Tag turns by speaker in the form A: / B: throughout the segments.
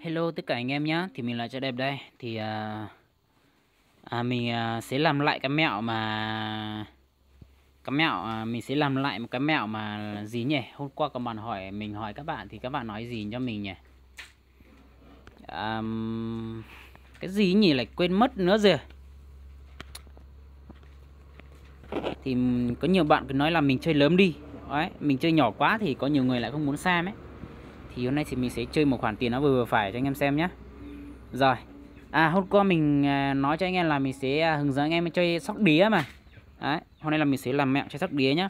A: Hello tất cả anh em nhé Thì mình là cho đẹp đây Thì à, à, mình à, sẽ làm lại cái mẹo mà Cái mẹo à, Mình sẽ làm lại một cái mẹo mà gì nhỉ Hôm qua các bạn hỏi Mình hỏi các bạn thì các bạn nói gì cho mình nhỉ à, Cái gì nhỉ lại quên mất nữa rồi Thì có nhiều bạn cứ nói là mình chơi lớn đi Đấy, Mình chơi nhỏ quá thì có nhiều người lại không muốn xem ấy thì hôm nay thì mình sẽ chơi một khoản tiền nó vừa vừa phải cho anh em xem nhé rồi à hôm qua mình à, nói cho anh em là mình sẽ à, hướng dẫn anh em chơi sóc đĩa mà Đấy, hôm nay là mình sẽ làm mẹo chơi sóc đĩa nhá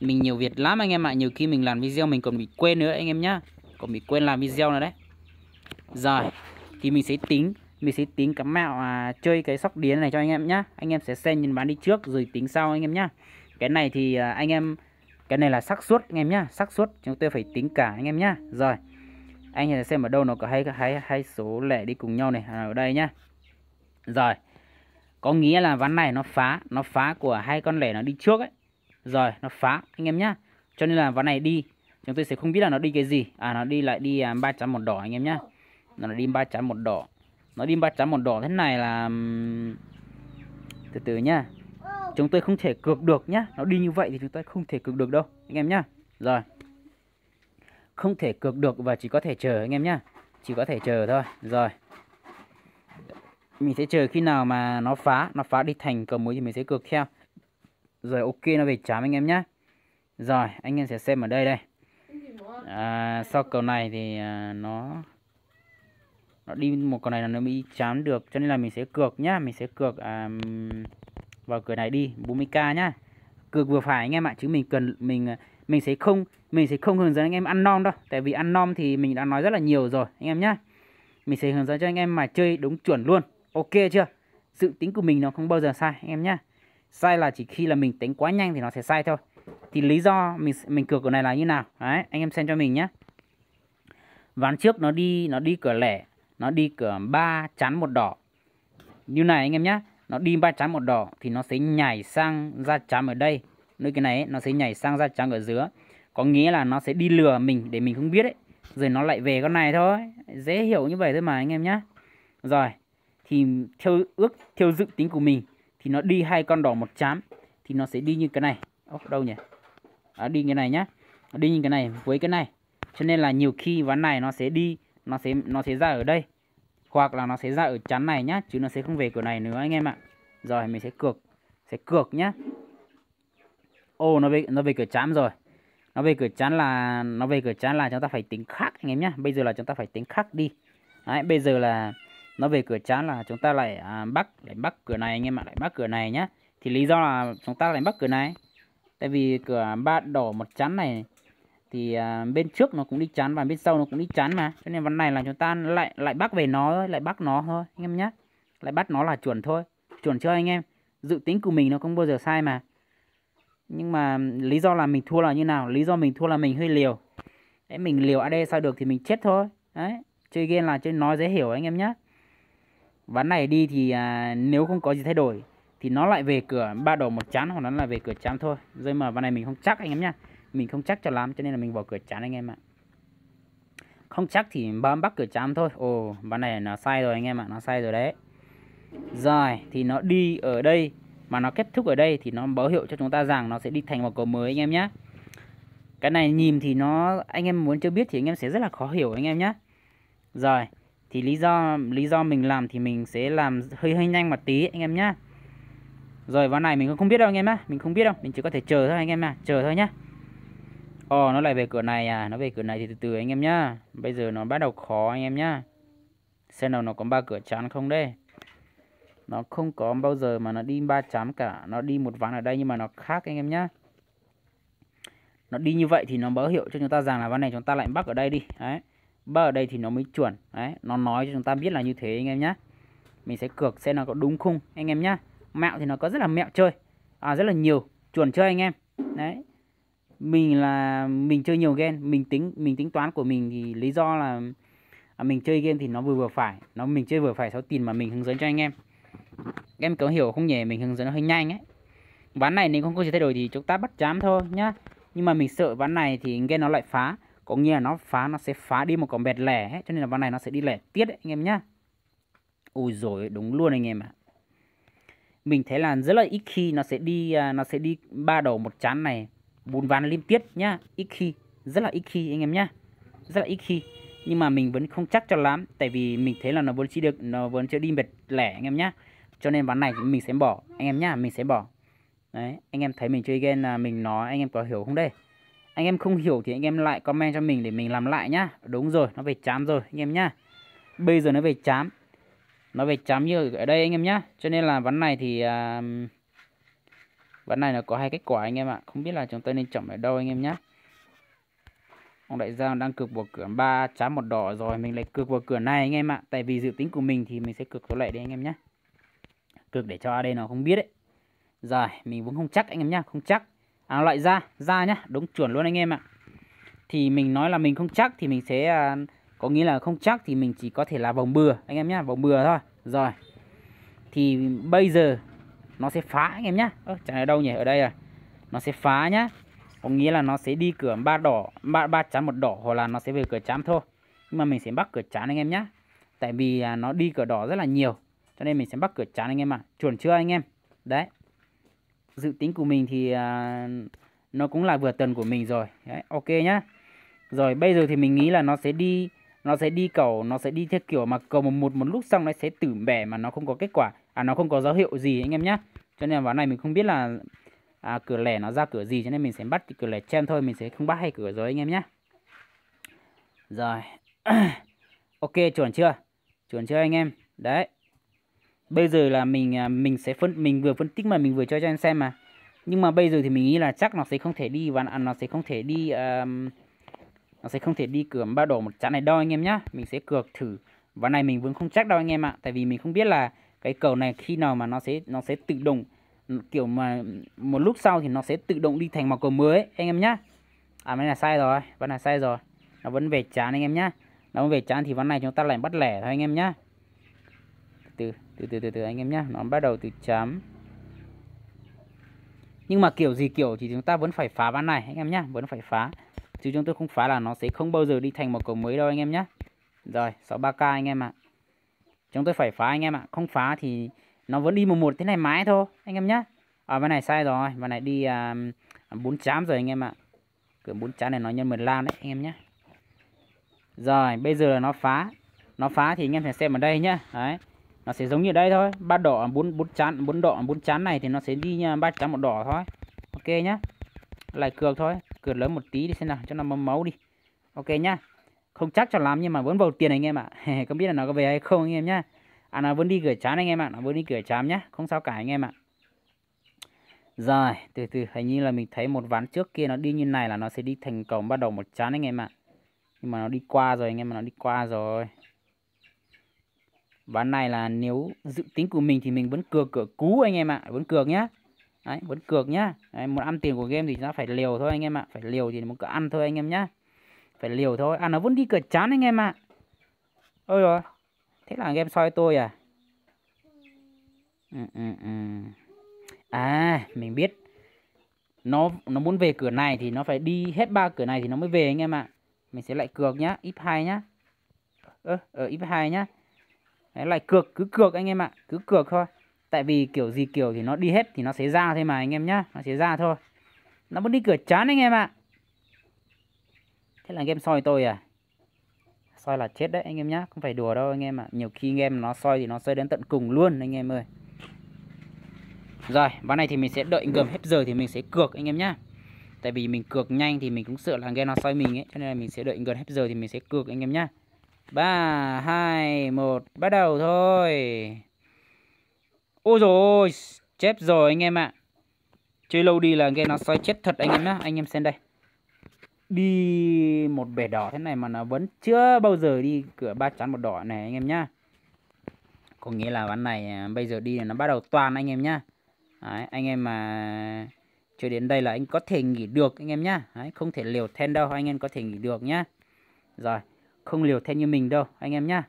A: mình nhiều việc lắm anh em ạ à. nhiều khi mình làm video mình còn bị quên nữa anh em nhá còn bị quên làm video nữa đấy rồi thì mình sẽ tính mình sẽ tính cắm mẹo à, chơi cái sóc đĩa này cho anh em nhá anh em sẽ xem nhìn bán đi trước rồi tính sau anh em nhá cái này thì à, anh em cái này là xác suất anh em nhá xác suất chúng tôi phải tính cả anh em nhá rồi anh sẽ xem ở đâu nó có hai hai hai số lẻ đi cùng nhau này à, ở đây nhá rồi có nghĩa là ván này nó phá nó phá của hai con lẻ nó đi trước ấy rồi nó phá anh em nhá cho nên là ván này đi chúng tôi sẽ không biết là nó đi cái gì à nó đi lại đi à, ba chấm một đỏ anh em nhá nó đi ba chấm một đỏ nó đi ba chấm một đỏ thế này là từ từ nhá chúng tôi không thể cược được nhá nó đi như vậy thì chúng ta không thể cược được đâu anh em nhá rồi không thể cược được và chỉ có thể chờ anh em nhá chỉ có thể chờ thôi rồi mình sẽ chờ khi nào mà nó phá nó phá đi thành cầu mối thì mình sẽ cược theo rồi ok nó về chám anh em nhá rồi anh em sẽ xem ở đây đây à, sau cầu này thì à, nó nó đi một cầu này là nó bị chám được cho nên là mình sẽ cược nhá mình sẽ cược à, vào cửa này đi 40k nhá cược vừa phải anh em ạ chứ mình cần mình mình sẽ không mình sẽ không hướng dẫn anh em ăn non đâu tại vì ăn non thì mình đã nói rất là nhiều rồi anh em nhá mình sẽ hướng dẫn cho anh em mà chơi đúng chuẩn luôn ok chưa sự tính của mình nó không bao giờ sai anh em nhá sai là chỉ khi là mình tính quá nhanh thì nó sẽ sai thôi thì lý do mình mình cược cửa này là như nào đấy anh em xem cho mình nhá ván trước nó đi nó đi cửa lẻ nó đi cửa ba chắn một đỏ như này anh em nhá nó đi ba trắng một đỏ thì nó sẽ nhảy sang da trắng ở đây nơi cái này ấy, nó sẽ nhảy sang da trắng ở dưới có nghĩa là nó sẽ đi lừa mình để mình không biết ấy rồi nó lại về con này thôi dễ hiểu như vậy thôi mà anh em nhé rồi thì theo ước theo dự tính của mình thì nó đi hai con đỏ một chám thì nó sẽ đi như cái này Ốc, đâu nhỉ à, đi cái này nhá đi như cái này với cái này cho nên là nhiều khi ván này nó sẽ đi nó sẽ nó sẽ ra ở đây hoặc là nó sẽ ra ở chắn này nhá chứ nó sẽ không về cửa này nữa anh em ạ rồi mình sẽ cược sẽ cược nhá ô nó về nó về cửa chắn rồi nó về cửa chắn là nó về cửa chắn là chúng ta phải tính khác anh em nhé bây giờ là chúng ta phải tính khác đi Đấy, bây giờ là nó về cửa chắn là chúng ta lại à, bắt lại bắt cửa này anh em ạ lại bắt cửa này nhá thì lý do là chúng ta lại bắt cửa này tại vì cửa ba đỏ một chắn này thì à, bên trước nó cũng đi chắn và bên sau nó cũng đi chắn mà cho nên ván này là chúng ta lại lại bắt về nó thôi lại bắt nó thôi anh em nhé lại bắt nó là chuẩn thôi chuẩn chưa anh em dự tính của mình nó không bao giờ sai mà nhưng mà ừ, lý do là mình thua là như nào lý do mình thua là mình hơi liều đấy mình liều ad sao được thì mình chết thôi đấy chơi game là chơi nói dễ hiểu anh em nhé ván này đi thì à, nếu không có gì thay đổi thì nó lại về cửa ba đỏ một chán hoặc nó là về cửa chán thôi rơi mà ván này mình không chắc anh em nhé mình không chắc cho lắm cho nên là mình bỏ cửa chắn anh em ạ không chắc thì bấm bắt cửa chắn thôi ồ bạn này nó sai rồi anh em ạ nó sai rồi đấy rồi thì nó đi ở đây mà nó kết thúc ở đây thì nó báo hiệu cho chúng ta rằng nó sẽ đi thành một cầu mới anh em nhé cái này nhìn thì nó anh em muốn chưa biết thì anh em sẽ rất là khó hiểu anh em nhé rồi thì lý do lý do mình làm thì mình sẽ làm hơi hơi nhanh một tí anh em nhé rồi ván này mình không biết đâu anh em á mình không biết đâu mình chỉ có thể chờ thôi anh em ạ chờ thôi nhé Ồ, ờ, oh, nó lại về cửa này à. Nó về cửa này thì từ từ anh em nhá. Bây giờ nó bắt đầu khó anh em nhá. Xem nào nó có ba cửa chắn không đây. Nó không có bao giờ mà nó đi ba chắn cả. Nó đi một ván ở đây nhưng mà nó khác anh em nhá. Nó đi như vậy thì nó báo hiệu cho chúng ta rằng là ván này chúng ta lại bắt ở đây đi. Đấy. Bắt ở đây thì nó mới chuẩn. Đấy. Nó nói cho chúng ta biết là như thế anh em nhá. Mình sẽ cược xem nó có đúng không anh em nhá. Mẹo thì nó có rất là mẹo chơi. À rất là nhiều. Chuẩn chơi anh em. Đấy mình là mình chơi nhiều game mình tính mình tính toán của mình thì lý do là à, mình chơi game thì nó vừa vừa phải nó mình chơi vừa phải số tiền mà mình hướng dẫn cho anh em em có hiểu không nhỉ mình hướng dẫn nó hơi nhanh ấy ván này nếu không có gì thay đổi thì chúng ta bắt chám thôi nhá nhưng mà mình sợ ván này thì game nó lại phá có nghĩa là nó phá nó sẽ phá đi một con bẹt lẻ ấy. cho nên là ván này nó sẽ đi lẻ tiết đấy anh em nhá ui rồi đúng luôn anh em ạ à. mình thấy là rất là ít khi nó sẽ đi à, nó sẽ đi ba đầu một chán này bốn ván liên tiếp nhá ít khi rất là ít khi anh em nhá rất là ít khi nhưng mà mình vẫn không chắc cho lắm tại vì mình thấy là nó vẫn chưa được nó vẫn chưa đi mệt lẻ anh em nhá cho nên ván này mình sẽ bỏ anh em nhá mình sẽ bỏ đấy anh em thấy mình chơi game là mình nói anh em có hiểu không đây anh em không hiểu thì anh em lại comment cho mình để mình làm lại nhá đúng rồi nó về chám rồi anh em nhá bây giờ nó về chám nó về chám như ở đây anh em nhá cho nên là ván này thì uh, Ván này nó có hai kết quả anh em ạ. Không biết là chúng ta nên chọn ở đâu anh em nhé. Ông đại gia đang cược vào cửa 3 trá một đỏ rồi. Mình lại cược vào cửa này anh em ạ. Tại vì dự tính của mình thì mình sẽ cược số lẻ đi anh em nhé. Cược để cho AD nó không biết đấy. Rồi, mình vẫn không chắc anh em nhá, không chắc. À loại ra, ra nhá, đúng chuẩn luôn anh em ạ. Thì mình nói là mình không chắc thì mình sẽ à, có nghĩa là không chắc thì mình chỉ có thể là vòng bừa anh em nhá, vòng bừa thôi. Rồi. Thì bây giờ nó sẽ phá anh em nhá ơ chẳng ở đâu nhỉ ở đây à nó sẽ phá nhá có nghĩa là nó sẽ đi cửa ba đỏ ba ba chắn một đỏ hoặc là nó sẽ về cửa chám thôi nhưng mà mình sẽ bắt cửa chán anh em nhá tại vì à, nó đi cửa đỏ rất là nhiều cho nên mình sẽ bắt cửa chán anh em ạ à. chuẩn chưa anh em đấy dự tính của mình thì à, nó cũng là vừa tuần của mình rồi đấy, ok nhá rồi bây giờ thì mình nghĩ là nó sẽ đi nó sẽ đi cầu nó sẽ đi theo kiểu mà cầu một một, một lúc xong nó sẽ tử bẻ mà nó không có kết quả à, nó không có dấu hiệu gì anh em nhé cho nên ván này mình không biết là à, cửa lẻ nó ra cửa gì cho nên mình sẽ bắt thì cửa lẻ chen thôi mình sẽ không bắt hay cửa rồi anh em nhé rồi ok chuẩn chưa chuẩn chưa anh em đấy bây giờ là mình à, mình sẽ phân mình vừa phân tích mà mình vừa cho cho anh xem mà nhưng mà bây giờ thì mình nghĩ là chắc nó sẽ không thể đi và nó sẽ không thể đi um, nó sẽ không thể đi cửa ba đổ một chắn này đâu anh em nhá mình sẽ cược thử ván này mình vẫn không chắc đâu anh em ạ tại vì mình không biết là cái cầu này khi nào mà nó sẽ nó sẽ tự động kiểu mà một lúc sau thì nó sẽ tự động đi thành một cầu mới ấy, anh em nhá à cái là sai rồi vẫn là sai rồi nó vẫn về chán anh em nhá nó vẫn về chán thì ván này chúng ta lại bắt lẻ thôi anh em nhá từ từ từ từ, từ anh em nhá nó bắt đầu từ chấm nhưng mà kiểu gì kiểu thì chúng ta vẫn phải phá ván này anh em nhá vẫn phải phá chứ chúng tôi không phá là nó sẽ không bao giờ đi thành một cầu mới đâu anh em nhá rồi 63k anh em ạ à chúng tôi phải phá anh em ạ không phá thì nó vẫn đi một một thế này mãi thôi anh em nhé ở à, bên này sai rồi bên này đi à, bốn uh, chám rồi anh em ạ cửa bốn chám này nó nhân 10 lan đấy anh em nhé rồi bây giờ là nó phá nó phá thì anh em phải xem ở đây nhá đấy nó sẽ giống như đây thôi ba đỏ bốn bốn chán bốn đỏ bốn chán này thì nó sẽ đi à, ba trắng một đỏ thôi ok nhá lại cược thôi cược lớn một tí đi xem nào cho nó mâm máu đi ok nhá không chắc cho lắm nhưng mà vẫn vào tiền anh em ạ à. không biết là nó có về hay không anh em nhá à nó vẫn đi gửi chán anh em ạ nó vẫn đi gửi chán nhá không sao cả anh em ạ rồi từ từ hình như là mình thấy một ván trước kia nó đi như này là nó sẽ đi thành cổng bắt đầu một chán anh em ạ nhưng mà nó đi qua rồi anh em mà nó đi qua rồi ván này là nếu dự tính của mình thì mình vẫn cược cửa cú anh em ạ vẫn cược nhá Đấy, vẫn cược nhá Đấy, muốn ăn tiền của game thì nó phải liều thôi anh em ạ phải liều thì muốn cứ ăn thôi anh em nhá phải liều thôi à nó vẫn đi cửa chán anh em ạ à. ôi rồi thế là anh em soi tôi à ừ, ừ, ừ. à mình biết nó nó muốn về cửa này thì nó phải đi hết ba cửa này thì nó mới về anh em ạ à. mình sẽ lại cược nhá ít hai nhá ơ ở ờ, ít hai nhá Đấy, lại cược cứ cược anh em ạ à. cứ cược thôi tại vì kiểu gì kiểu thì nó đi hết thì nó sẽ ra thôi mà anh em nhá nó sẽ ra thôi nó muốn đi cửa chán anh em ạ à thế là anh em soi tôi à soi là chết đấy anh em nhá không phải đùa đâu anh em ạ à. nhiều khi anh em nó soi thì nó soi đến tận cùng luôn anh em ơi rồi ván này thì mình sẽ đợi gần hết giờ thì mình sẽ cược anh em nhá tại vì mình cược nhanh thì mình cũng sợ là game nó soi mình ấy cho nên là mình sẽ đợi gần hết giờ thì mình sẽ cược anh em nhá ba hai một bắt đầu thôi ôi rồi chết rồi anh em ạ à. chơi lâu đi là game nó soi chết thật anh em nhá anh em xem đây đi một bể đỏ thế này mà nó vẫn chưa bao giờ đi cửa ba chắn một đỏ này anh em nhá có nghĩa là ván này à, bây giờ đi nó bắt đầu toàn anh em nhá Đấy, anh em mà chưa đến đây là anh có thể nghỉ được anh em nhá Đấy, không thể liều then đâu anh em có thể nghỉ được nhá rồi không liều then như mình đâu anh em nhá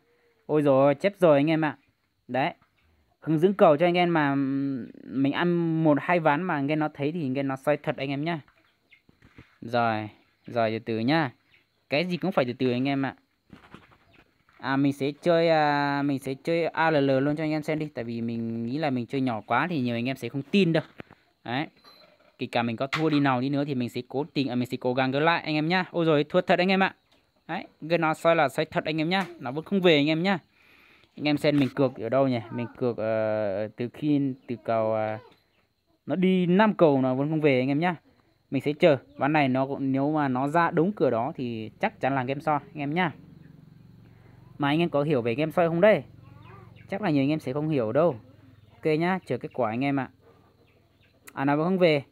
A: ôi rồi chép rồi anh em ạ đấy hướng dưỡng cầu cho anh em mà mình ăn một hai ván mà anh em nó thấy thì anh em nó xoay thật anh em nhá rồi rồi từ từ nhá. Cái gì cũng phải từ từ anh em ạ. À mình sẽ chơi à, mình sẽ chơi ALL luôn cho anh em xem đi tại vì mình nghĩ là mình chơi nhỏ quá thì nhiều anh em sẽ không tin đâu. Đấy. Kể cả mình có thua đi nào đi nữa thì mình sẽ cố tình à, mình sẽ cố gắng gỡ lại anh em nhá. Ôi rồi thua thật anh em ạ. Đấy, gần nó soi là soi thật anh em nhá. Nó vẫn không về anh em nhá. Anh em xem mình cược ở đâu nhỉ? Mình cược uh, từ khi từ cầu uh, nó đi năm cầu nó vẫn không về anh em nhá mình sẽ chờ ván này nó nếu mà nó ra đúng cửa đó thì chắc chắn là game soi anh em nhá mà anh em có hiểu về game soi không đây chắc là nhiều anh em sẽ không hiểu đâu ok nhá chờ kết quả anh em ạ à nó không về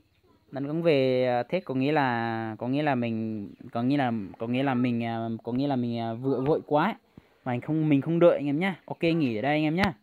A: nó cũng về à, thế có nghĩa là có nghĩa là mình có nghĩa là có nghĩa là mình à, có nghĩa là mình à, vừa vội quá mà anh không mình không đợi anh em nhá ok nghỉ ở đây anh em nhá